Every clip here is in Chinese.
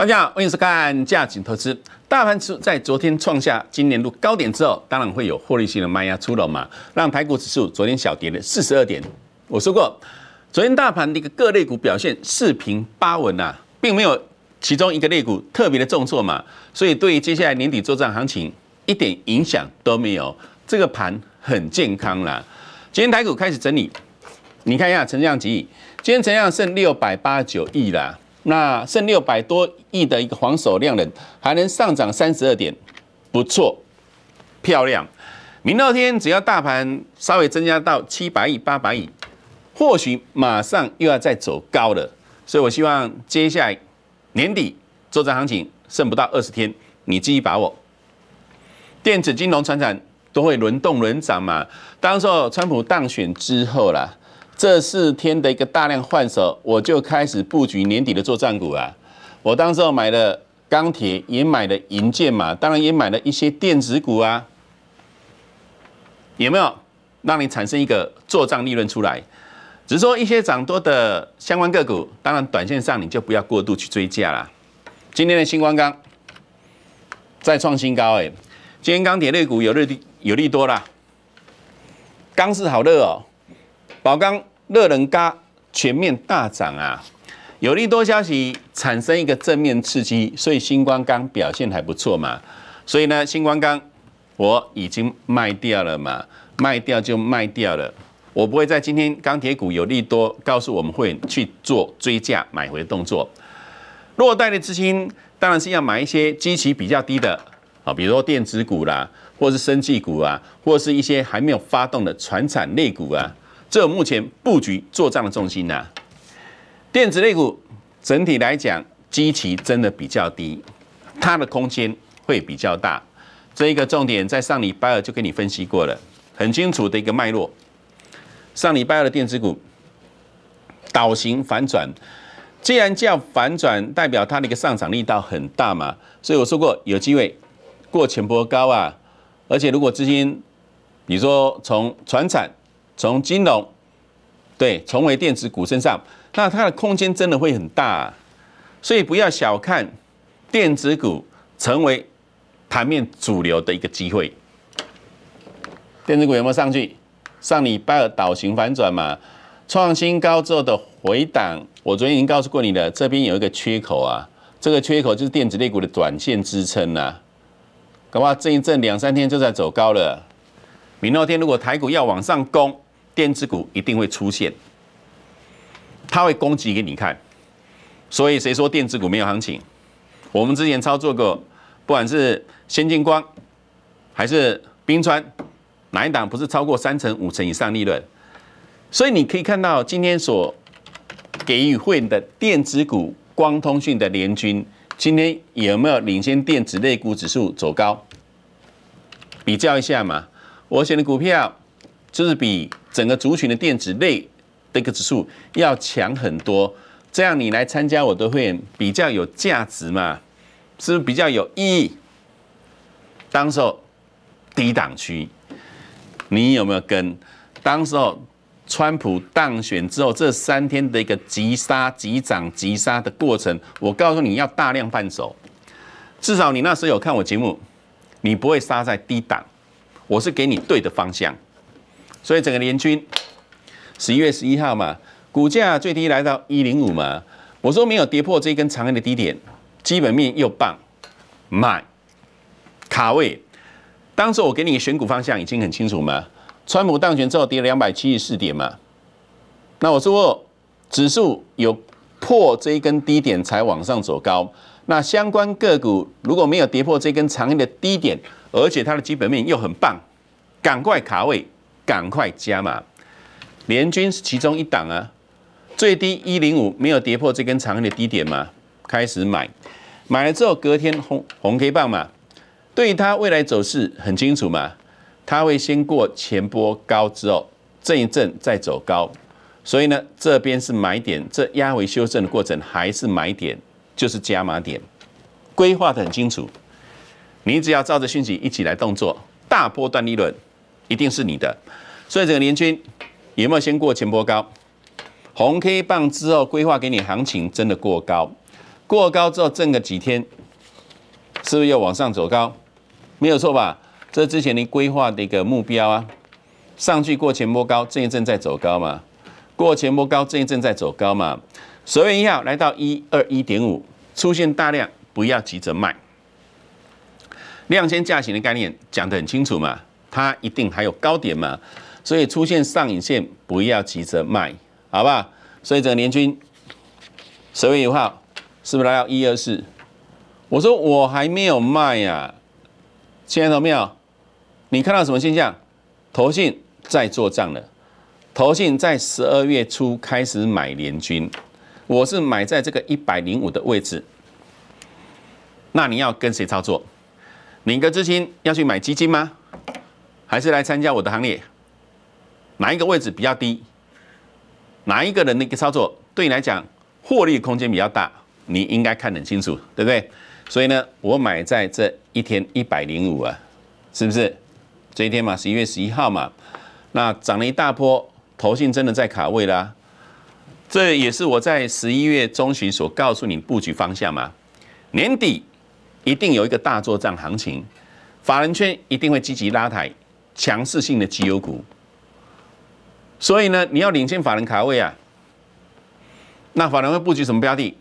大家好，欢迎收看《价值投资》。大盘在昨天创下今年度高点之后，当然会有获利性的卖压出炉嘛，让台股指数昨天小跌了四十二点。我说过，昨天大盘的一个各类股表现四平八稳呐，并没有其中一个类股特别的重挫嘛，所以对于接下来年底作战行情一点影响都没有，这个盘很健康啦。今天台股开始整理，你看一下成交量几亿，今天成交量剩六百八十九亿啦。那剩六百多亿的一个防守量能，还能上涨三十二点，不错，漂亮。明后天只要大盘稍微增加到七百亿、八百亿，或许马上又要再走高了。所以我希望接下来年底做这行情剩不到二十天，你自己把握。电子、金融、船产都会轮动轮涨嘛。当说川普当选之后啦。这四天的一个大量换手，我就开始布局年底的作战股啊！我当时候买了钢铁，也买了银建嘛，当然也买了一些电子股啊。有没有让你产生一个做账利润出来？只是说一些涨多的相关个股，当然短线上你就不要过度去追价啦。今天的新光钢再创新高哎！今天钢铁类股有利有利多啦，钢市好热哦，宝钢。热能加全面大涨啊，有利多消息产生一个正面刺激，所以新光钢表现还不错嘛。所以呢，新光钢我已经卖掉了嘛，卖掉就卖掉了，我不会在今天钢铁股有利多，告诉我们会去做追价买回动作。弱代的资金当然是要买一些基期比较低的啊，比如说电子股啦，或是生技股啊，或是一些还没有发动的船产类股啊。这目前布局做账的重心呢，电子类股整体来讲基期真的比较低，它的空间会比较大。这一个重点在上礼拜二就跟你分析过了，很清楚的一个脉络。上礼拜二的电子股倒行反转，既然叫反转，代表它的一个上涨力道很大嘛，所以我说过有机会过前波高啊，而且如果资金，比如说从船产。从金融，对，从为电子股身上，那它的空间真的会很大，所以不要小看电子股成为盘面主流的一个机会。电子股有没有上去？上礼拜二倒行反转嘛，创新高之后的回档，我昨天已经告诉过你了，这边有一个缺口啊，这个缺口就是电子类股的短线支撑啊，搞不好这一阵两三天就在走高了。明后天如果台股要往上攻，电子股一定会出现，它会攻击给你看，所以谁说电子股没有行情？我们之前操作过，不管是先进光还是冰川，哪一档不是超过三成、五成以上利润？所以你可以看到今天所给予会的电子股、光通讯的联军，今天有没有领先电子类股指数走高？比较一下嘛，我选的股票就是比。整个族群的电子类的一个指数要强很多，这样你来参加我的会比较有价值嘛，是不是比较有意义？当时候低档区，你有没有跟？当时候川普当选之后这三天的一个急杀、急涨、急杀的过程，我告诉你要大量放手，至少你那时候有看我节目，你不会杀在低档，我是给你对的方向。所以整个联军十一月十一号嘛，股价最低来到一零五嘛，我说没有跌破这一根长阴的低点，基本面又棒，买卡位。当时我给你选股方向已经很清楚嘛。川普当选之后跌两百七十四点嘛，那我说指数有破这一根低点才往上走高，那相关个股如果没有跌破这根长阴的低点，而且它的基本面又很棒，赶快卡位。赶快加码，联军是其中一档啊，最低一零五没有跌破这根长阴的低点吗？开始买，买了之后隔天红红 K 棒嘛，对于它未来走势很清楚嘛，它会先过前波高之后，震一震再走高，所以呢这边是买点，这压回修正的过程还是买点，就是加码点，规划得很清楚，你只要照着讯息一起来动作，大波段利润。一定是你的，所以这个年军有没有先过前波高？红 K 棒之后规划给你行情真的过高，过高之后挣个几天，是不是要往上走高？没有错吧？这之前你规划的一个目标啊，上去过前波高，挣一阵再走高嘛？过前波高，挣一阵再走高嘛？所以要来到一二一点五，出现大量，不要急着卖，量先价行的概念讲得很清楚嘛？它一定还有高点嘛，所以出现上影线不要急着卖，好不好？所以这个年均十月一号是不是来到一二四？我说我还没有卖呀，爱的没有？你看到什么现象？投信在做账了，投信在十二月初开始买联军，我是买在这个一百零五的位置。那你要跟谁操作？宁哥资金要去买基金吗？还是来参加我的行列？哪一个位置比较低？哪一个人的那个操作对你来讲获利空间比较大？你应该看得很清楚，对不对？所以呢，我买在这一天一百零五啊，是不是？这一天嘛，十一月十一号嘛，那涨了一大波，头信真的在卡位啦。这也是我在十一月中旬所告诉你布局方向嘛，年底一定有一个大作战行情，法人圈一定会积极拉抬。强势性的绩优股，所以呢，你要领先法人卡位啊。那法人会布局什么标的？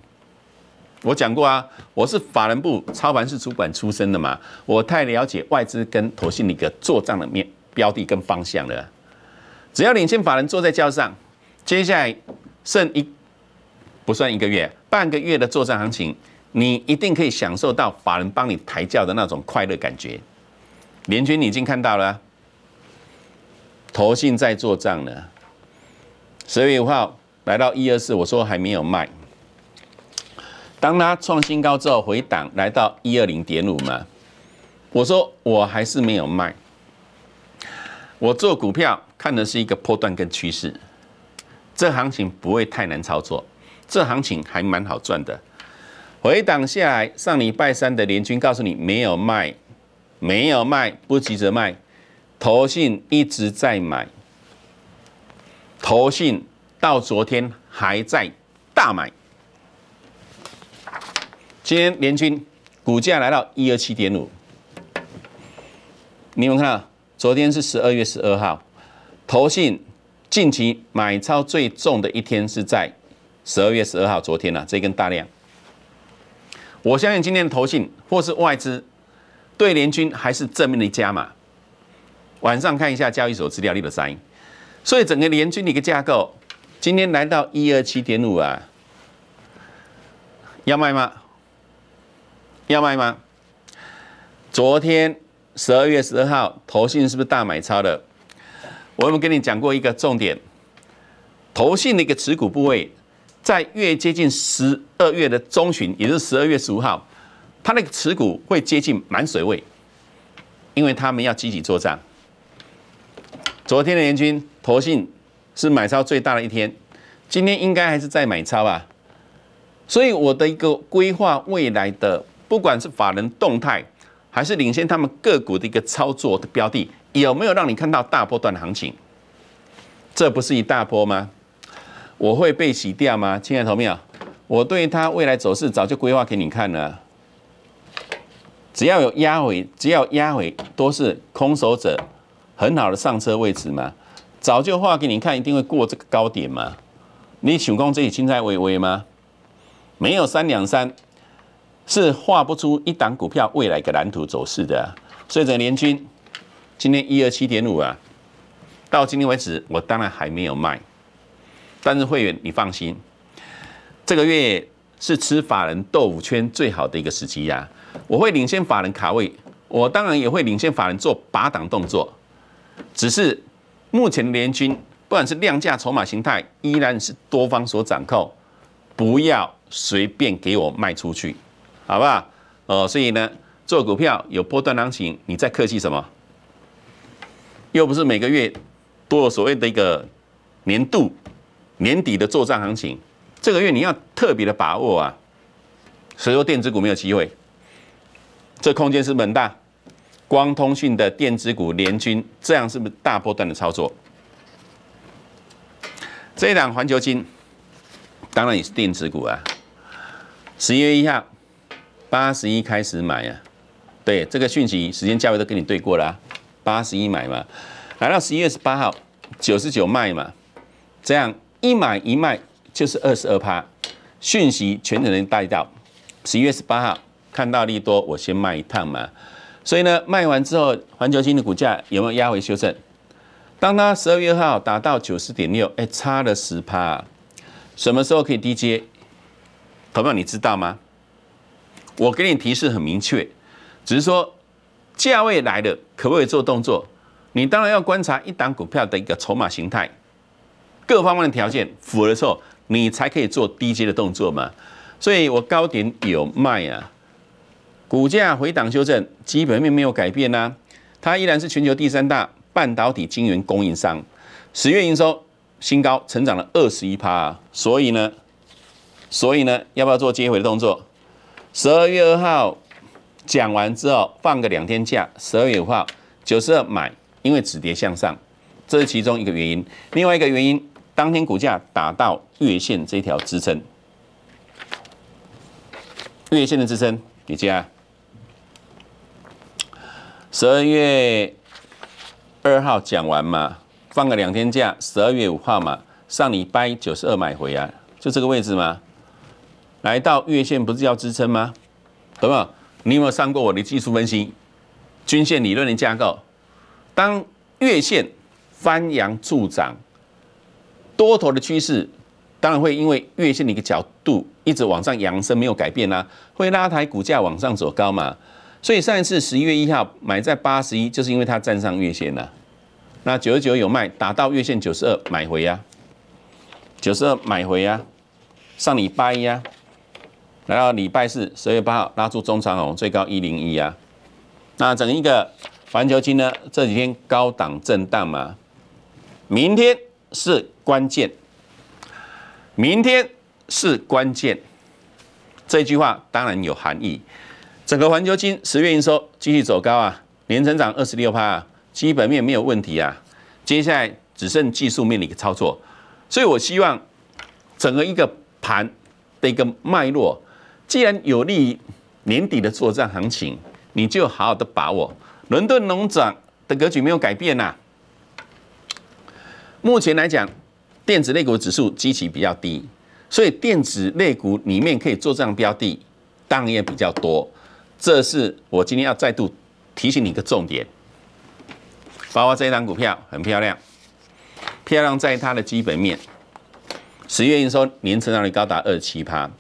我讲过啊，我是法人部操盘式主管出身的嘛，我太了解外资跟投信的一个做账的面标的跟方向了。只要领先法人坐在轿上，接下来剩一不算一个月，半个月的作战行情，你一定可以享受到法人帮你抬轿的那种快乐感觉。联军，你已经看到了。投信在做账呢，十月五号来到一二四，我说还没有卖。当它创新高之后回档，来到一二零点五嘛，我说我还是没有卖。我做股票看的是一个波段跟趋势，这行情不会太难操作，这行情还蛮好赚的。回档下来，上礼拜三的联军告诉你没有卖，没有卖，不急着卖。投信一直在买，投信到昨天还在大买。今天联军股价来到一二七点五，你们看，昨天是十二月十二号，投信近期买超最重的一天是在十二月十二号，昨天呢这根大量。我相信今天的投信或是外资对联军还是正面的加码。晚上看一下交易所资料 l i t e sign。所以整个联军的一个架构，今天来到一二七点五啊，要卖吗？要卖吗？昨天十二月十二号，投信是不是大买超的？我有没有跟你讲过一个重点？投信的一个持股部位，在越接近十二月的中旬，也就是十二月十五号，它那个持股会接近满水位，因为他们要积极作战。昨天的联军投信是买超最大的一天，今天应该还是在买超吧？所以我的一个规划未来的，不管是法人动态，还是领先他们个股的一个操作的标的，有没有让你看到大波段行情？这不是一大波吗？我会被洗掉吗？亲爱的投友，我对它未来走势早就规划给你看了，只要有压回，只要压回都是空手者。很好的上车位置吗？早就画给你看，一定会过这个高点吗？你请共这里青菜微微吗？没有三两三是画不出一档股票未来一个蓝图走势的。所以，这联军今天一二七点五啊，到今天为止，我当然还没有卖。但是会员你放心，这个月是吃法人豆腐圈最好的一个时机呀。我会领先法人卡位，我当然也会领先法人做拔档动作。只是目前联军，不管是量价、筹码、形态，依然是多方所掌控，不要随便给我卖出去，好不好？哦，所以呢，做股票有波段行情，你在客气什么？又不是每个月都有所谓的一个年度年底的作战行情，这个月你要特别的把握啊！所以说电子股没有机会，这空间是蛮大。光通讯的电子股联军，这样是不是大波段的操作？这一档环球金，当然也是电子股啊。十一月一号八十一开始买啊，对，这个讯息时间价位都跟你对过了啊，八十一买嘛，来到十一月十八号九十九卖嘛，这样一买一卖就是二十二趴。讯息全程能带到，十一月十八号看到利多，我先卖一趟嘛。所以呢，卖完之后，环球金的股价有没有压回修正？当它十二月二号达到九十点六，哎，差了十趴。什么时候可以低接？投票你知道吗？我给你提示很明确，只是说价位来了，可不可以做动作？你当然要观察一档股票的一个筹码形态，各方面的条件符合的时候，你才可以做低阶的动作嘛。所以我高点有卖啊。股价回档修正，基本面没有改变呢，它依然是全球第三大半导体晶圆供应商。十月营收新高，成长了二十一趴。所以呢，所以呢，要不要做接回的动作？十二月二号讲完之后，放个两天假。十二月五号九十二买，因为止跌向上，这是其中一个原因。另外一个原因，当天股价达到月线这条支撑，月线的支撑，李佳。十二月二号讲完嘛，放个两天假。十二月五号嘛，上礼拜九十二买回啊，就这个位置嘛。来到月线不是要支撑吗？懂不懂？你有没有上过我的技术分析、均线理论的架构？当月线翻阳助涨，多头的趋势当然会因为月线的一个角度一直往上扬升，没有改变啦，会拉抬股价往上走高嘛。所以上一次十一月一号买在八十一，就是因为它站上月线了。那九十九有卖，达到月线九十二买回呀，九十二买回呀，上礼拜一啊，来到礼拜四十月八号拉出中长红，最高一零一呀。那整一个环球金呢，这几天高档震荡嘛，明天是关键，明天是关键，这句话当然有含义。整个环球金十月营收继续走高啊，年成长二十六趴啊，基本面没有问题啊，接下来只剩技术面的一个操作，所以我希望整个一个盘的一个脉络，既然有利于年底的做涨行情，你就好好的把握。伦敦农长的格局没有改变呐，目前来讲，电子类股指数基期比较低，所以电子类股里面可以做涨标的当然也比较多。这是我今天要再度提醒你一个重点，包括这一档股票很漂亮，漂亮在它的基本面，十月营收年成长率高达二七趴，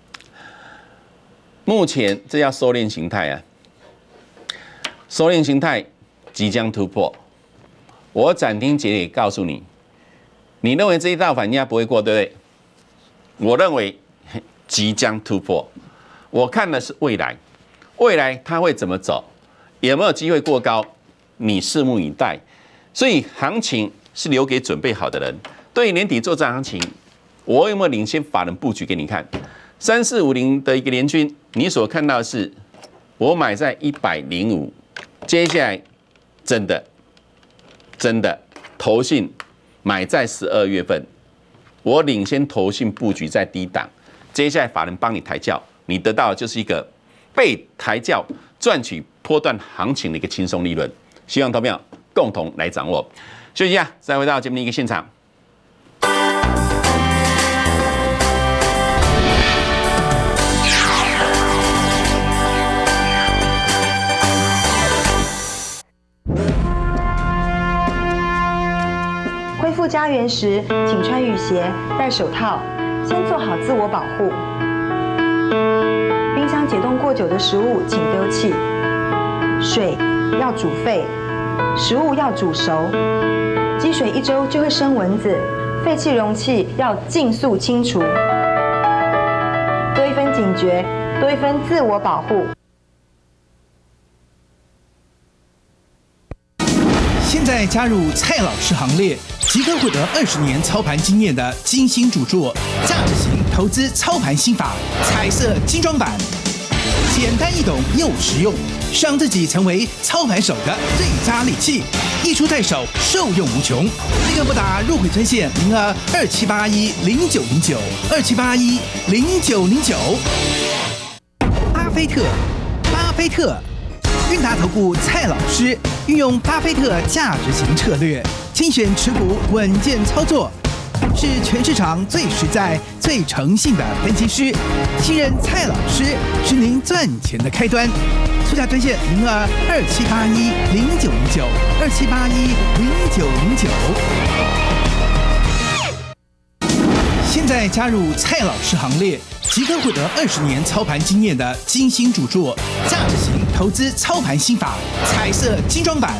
目前这叫收敛形态啊，收敛形态即将突破，我斩钉截铁告诉你，你认为这一道反压不会过，对不对？我认为即将突破，我看的是未来。未来它会怎么走，有没有机会过高，你拭目以待。所以行情是留给准备好的人。对年底做这行情，我有没有领先法人布局给你看？三四五零的一个年均，你所看到的是我买在一百零五，接下来真的真的投信买在十二月份，我领先投信布局在低档，接下来法人帮你抬轿，你得到的就是一个。被抬轿赚取波段行情的一个轻松利润，希望投票共同来掌握。休息一下，再回到节目的一个现场。恢复家园时，请穿雨鞋、戴手套，先做好自我保护。解冻过久的食物请丢弃，水要煮沸，食物要煮熟，积水一周就会生蚊子，废弃容器要尽速清除。多一分警觉，多一分自我保护。现在加入蔡老师行列，即可获得二十年操盘经验的精心主做价值型投资操盘心法》彩色精装版。简单易懂又实用，是让自己成为操盘手的最佳利器。一出在手，受用无穷。立刻拨打入会专线零二二七八一零九零九二七八一零九零九。巴菲特，巴菲特，韵达投顾蔡老师运用巴菲特价值型策略，精选持股，稳健操作。是全市场最实在、最诚信的分析师，信任蔡老师是您赚钱的开端。速下专线名额二七八一零九零九二七八一零九零九。现在加入蔡老师行列，即刻获得二十年操盘经验的《精心主作价值型投资操盘心法》彩色精装版，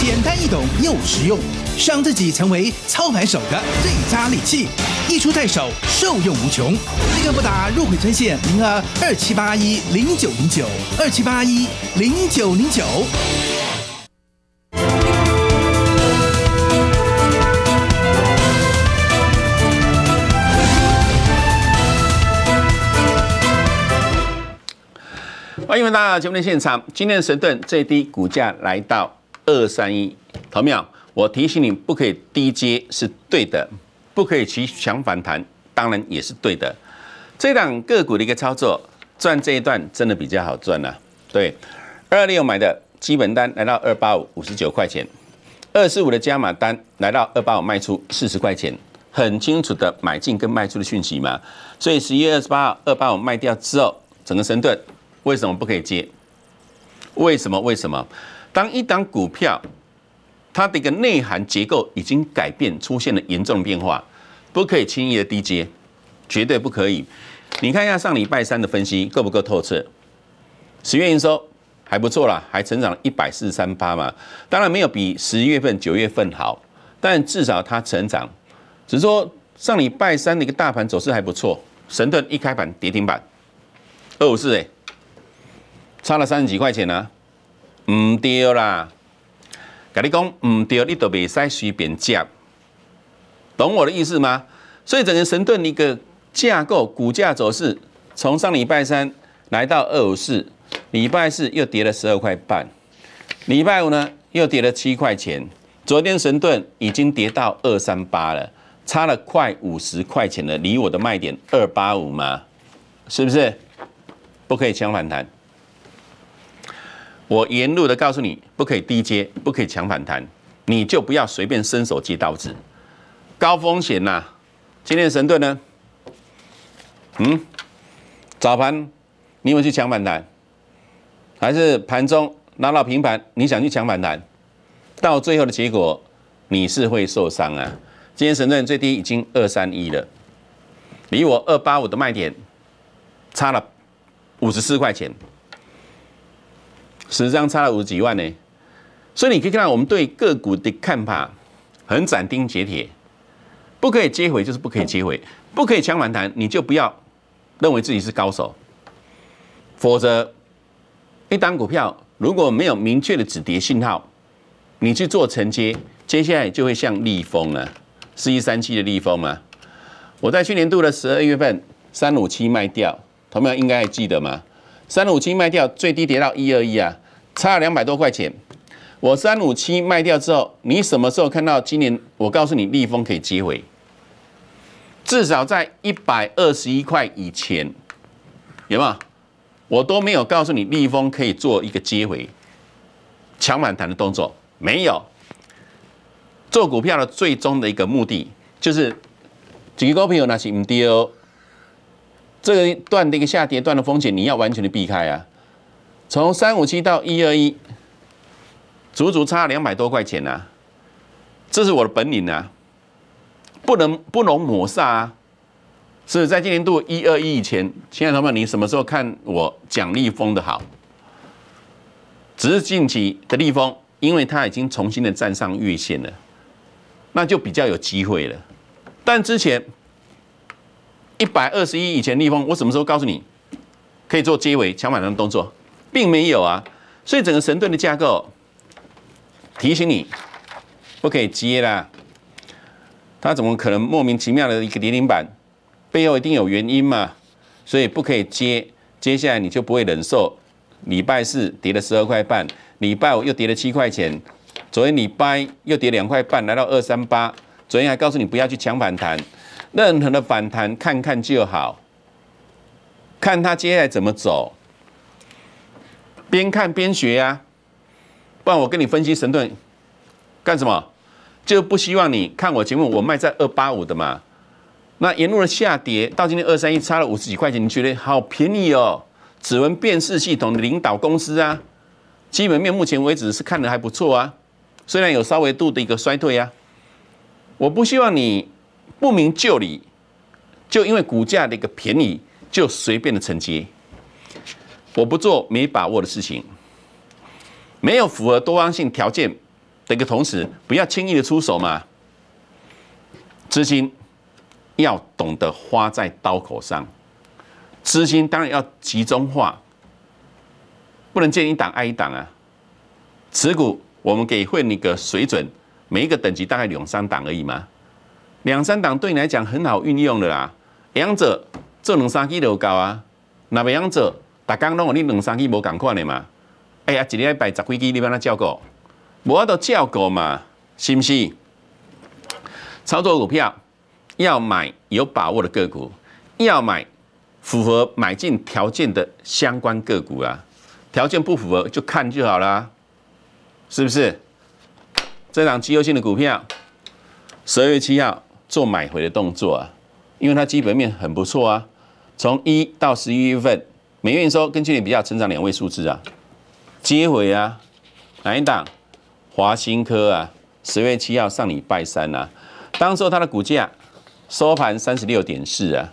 简单易懂又实用。让自己成为操盘手的最佳利器，一出在手，受用无穷。立刻拨打入会专线零二二七八一零九零九二七八一零九零九。欢迎回到节目的现场，今天的神盾最低股价来到二三一投票。我提醒你不可以低接是对的，不可以去抢反弹，当然也是对的。这档个股的一个操作赚这一段真的比较好赚呐。对，二六买的基本单来到二八五五十九块钱，二四五的加码单来到二八五卖出四十块钱，很清楚的买进跟卖出的讯息嘛。所以十一月二十八号二八五卖掉之后，整个神盾为什么不可以接？为什么？为什么？当一档股票。它的一个内涵结构已经改变，出现了严重变化，不可以轻易的低接，绝对不可以。你看一下上礼拜三的分析够不够透彻？十月营收还不错啦，还成长一百四十三八嘛，当然没有比十一月份、九月份好，但至少它成长。只是说上礼拜三的一个大盘走势还不错，神盾一开盘跌停板，二五四哎，差了三十几块钱啊，唔跌啦。甲你讲，唔对，你都袂使随便接，懂我的意思吗？所以整个神盾一个架构股价走势，从上礼拜三来到二五四，礼拜四又跌了十二块半，礼拜五呢又跌了七块钱。昨天神盾已经跌到二三八了，差了快五十块钱了，离我的卖点二八五嘛，是不是？不可以抢反弹。我沿路的告诉你，不可以低接，不可以强反弹，你就不要随便伸手接刀子。高风险呐，今天神盾呢？嗯，早盘你有去抢反弹，还是盘中拿到平盘，你想去抢反弹，到最后的结果你是会受伤啊。今天神盾最低已经二三一了，离我二八五的卖点差了五十四块钱。十实上差了五十几万呢，所以你可以看到我们对个股的看法很斩钉截铁，不可以接回就是不可以接回，不可以抢反弹，你就不要认为自己是高手，否则一单股票如果没有明确的止跌信号，你去做承接，接下来就会像利空了，四一三七的利空嘛。我在去年度的十二月份三五七卖掉，同样应该还记得吗？三五七卖掉最低跌到一二一啊。差了两百多块钱，我三五七卖掉之后，你什么时候看到今年？我告诉你，逆风可以接回，至少在一百二十一块以前，有没有？我都没有告诉你逆风可以做一个接回，抢反弹的动作没有。做股票的最终的一个目的就是，几个朋友拿起 m d 哦，这个段的一个下跌段的风险，你要完全的避开啊。从三五七到一二一，足足差两百多块钱呐！这是我的本领啊，不能不容抹杀。是在今年度一二一以前，亲爱的朋友们，你什么时候看我奖励封的好？只是近期的逆风，因为它已经重新的站上月线了，那就比较有机会了。但之前一百二十一以前逆风，我什么时候告诉你可以做接尾抢买的动作？并没有啊，所以整个神盾的架构提醒你，不可以接啦。他怎么可能莫名其妙的一个跌停板？背后一定有原因嘛，所以不可以接。接下来你就不会忍受礼拜四跌了十二块半，礼拜五又跌了七块钱，昨天礼拜又跌两块半，来到二三八。昨天还告诉你不要去抢反弹，任何的反弹看看就好，看他接下来怎么走。边看边学呀，不然我跟你分析神盾干什么？就不希望你看我节目，我卖在二八五的嘛。那沿路的下跌到今天二三一，差了五十几块钱，你觉得好便宜哦？指纹辨识系统领导公司啊，基本面目前为止是看的还不错啊，虽然有稍微度的一个衰退呀。我不希望你不明就里，就因为股价的一个便宜就随便的承接。我不做没把握的事情，没有符合多样性条件的一个同时，不要轻易的出手嘛。资金要懂得花在刀口上，资金当然要集中化，不能见一档挨一档啊。持股我们给会那个水准，每一个等级大概两三档而已嘛，两三档对你来讲很好运用的啦。两者这两三季都高啊，那么两者？大工拢有你两三支无同款的嘛？哎呀，一日要摆十几支，你要哪照顾？无我度照顾嘛，是不是？操作股票要买有把握的个股，要买符合买进条件的相关个股啊。条件不符合就看就好啦，是不是？这档机构性的股票，十二月七号做买回的动作啊，因为它基本面很不错啊，从一到十一月份。美院营收根据你比较成长两位数字啊，接回啊，哪一档？华新科啊，十月七号上礼拜三呐，当时它的股价收盘三十六点四啊，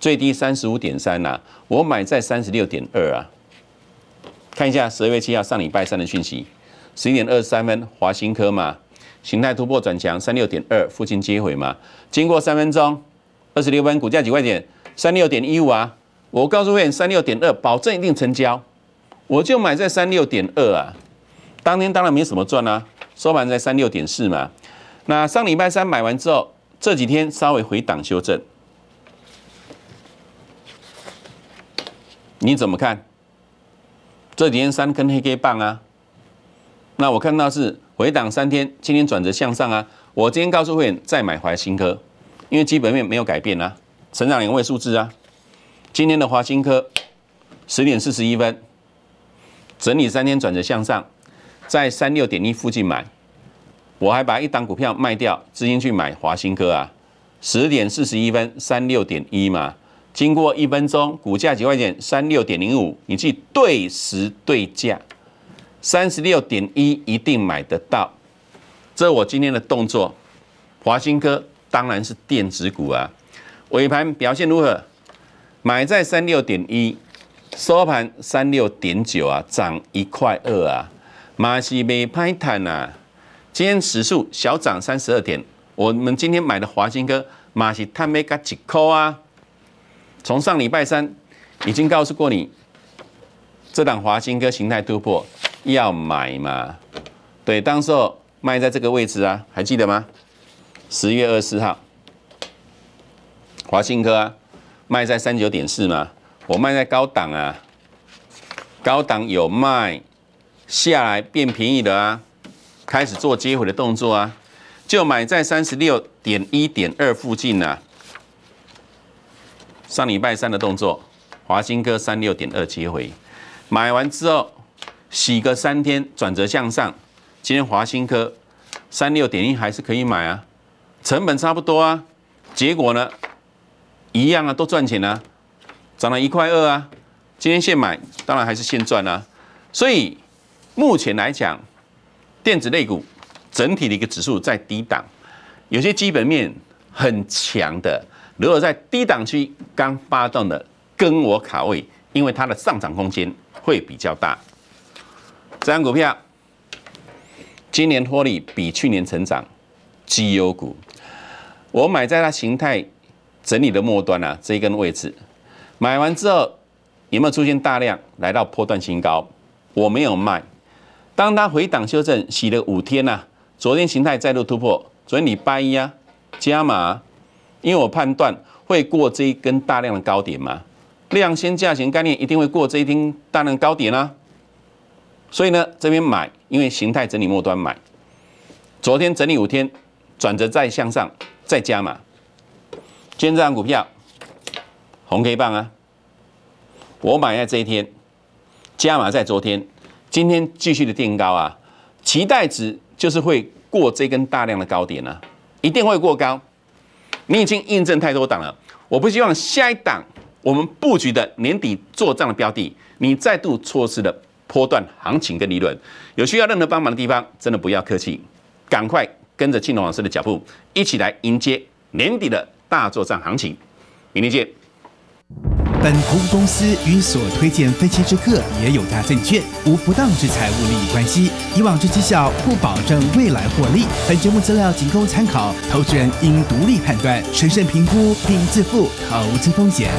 最低三十五点三呐，我买在三十六点二啊。看一下十二月七号上礼拜三的讯息，十一点二十三分，华新科嘛，形态突破转强，三六点二附近接回嘛，经过三分钟，二十六分股价几块钱？三六点一五啊。我告诉会员三六点二，保证一定成交，我就买在三六点二啊。当天当然没什么赚啦，收盘在三六点四嘛。那上礼拜三买完之后，这几天稍微回档修正，你怎么看？这几天三根黑 K 棒啊。那我看到是回档三天，今天转折向上啊。我今天告诉会员再买怀新科，因为基本面没有改变啊，成长两位数字啊。今天的华新科，十点四十一分，整理三天转折向上，在三六点一附近买，我还把一档股票卖掉，资金去买华新科啊，十点四十一分三六点一嘛，经过一分钟股价几块钱，三六点零五，你去对时对价，三十六点一一定买得到，这我今天的动作，华新科当然是电子股啊，尾盘表现如何？买在三六点一，收盘三六点九啊，涨一块二啊。马西没派坦啊。今天指数小涨三十二点。我们今天买的华兴哥马西探梅加吉科啊，从上礼拜三已经告诉过你，这档华兴哥形态突破要买嘛？对，当时候卖在这个位置啊，还记得吗？十月二十号，华兴哥啊。卖在三九点四嘛，我卖在高档啊，高档有卖下来变便宜的啊，开始做接回的动作啊，就买在三十六点一点二附近啊。上礼拜三的动作，华新科三六点二接回，买完之后洗个三天，转折向上，今天华新科三六点一还是可以买啊，成本差不多啊，结果呢？一样啊，都赚钱啊，涨了一块二啊，今天现买当然还是现赚啊。所以目前来讲，电子类股整体的一个指数在低档，有些基本面很强的，如果在低档区刚发动的跟我卡位，因为它的上涨空间会比较大。这张股票今年获利比去年成长，绩优股，我买在它形态。整理的末端啊，这一根位置买完之后，有没有出现大量来到破断新高？我没有卖。当它回档修正洗了五天呐，昨天形态再度突破，昨天礼拜一啊加码，因为我判断会过这一根大量的高点嘛，量先价型概念一定会过这一天大量的高点啦。所以呢，这边买，因为形态整理末端买，昨天整理五天，转折再向上再加码。今天这张股票，红黑棒啊，我买在这一天，加码在昨天，今天继续的垫高啊，期待值就是会过这根大量的高点啊，一定会过高。你已经印证太多档了，我不希望下一档我们布局的年底做账的标的，你再度错失了波段行情跟利润。有需要任何帮忙的地方，真的不要客气，赶快跟着庆隆老师的脚步，一起来迎接年底的。大作战行情，明天见。本服务公司与所推荐分期之客也有大证券无不当之财务利益关系，以往之绩效不保证未来获利。本节目资料仅供参考，投资人应独立判断、审慎评估并自负投资风险。